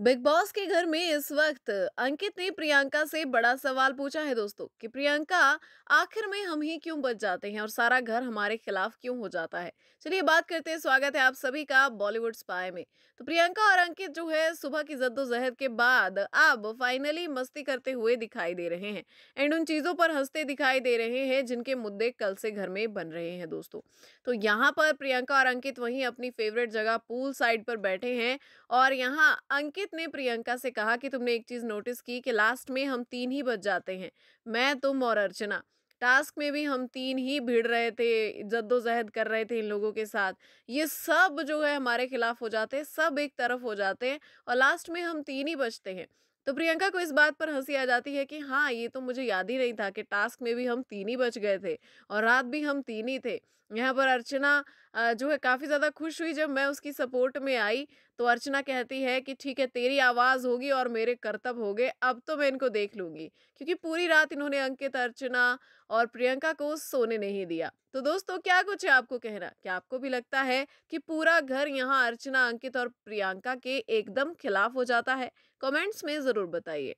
Big boss के घर में इस वक्त अंकित ने प्रियंका से बड़ा सवाल पूछा है दोस्तों कि प्रियंका आखिर में हम ही क्यों बच जाते हैं और सारा घर हमारे खिलाफ क्यों हो जाता है चलिए बात करते हैं स्वागत है आप सभी का बॉलीवुड स्पाय में तो प्रियंका और अंकित जो है सुबह की जद्दोजहद के बाद अब फाइनली मस्ती करते हुए दिखाई दे रहे हैं एंड उन चीज़ों पर हंसते दिखाई दे रहे हैं जिनके मुद्दे कल से घर में बन रहे हैं दोस्तों तो यहाँ पर प्रियंका और अंकित वही अपनी फेवरेट जगह पूल साइड पर बैठे हैं और यहाँ अंकित अंकित ने प्रियंका से कहा कि तुमने एक चीज नोटिस की कि लास्ट में हम तीन ही बच जाते हैं मैं तुम और अर्चना टास्क में भी हम तीन ही भिड़ रहे थे जद्दोजहद कर रहे थे इन लोगों के साथ ये सब जो है हमारे खिलाफ हो जाते हैं सब एक तरफ हो जाते हैं और लास्ट में हम तीन ही बचते हैं तो प्रियंका को इस बात पर हंसी आ जाती है कि हाँ ये तो मुझे याद ही नहीं था कि टास्क में भी हम तीन ही बच गए थे और रात भी हम तीन ही थे यहाँ पर अर्चना जो है काफ़ी ज़्यादा खुश हुई जब मैं उसकी सपोर्ट में आई, तो अर्चना कहती है कि ठीक है तेरी आवाज़ होगी और मेरे हो होंगे, अब तो मैं इनको देख लूँगी। क्योंकि पूरी रात इन्होंने अंकित, अर्चना और प्रियंका को सोने नहीं दिया। तो दोस्तों क्या कुछ है आपको कहना? क्या आपको भी लगता है कि पूरा घर यहाँ अर्चना, अंकित और प्रियंका के एकदम खिलाफ हो जाता है? कमेंट्स में ज़रूर बताइए।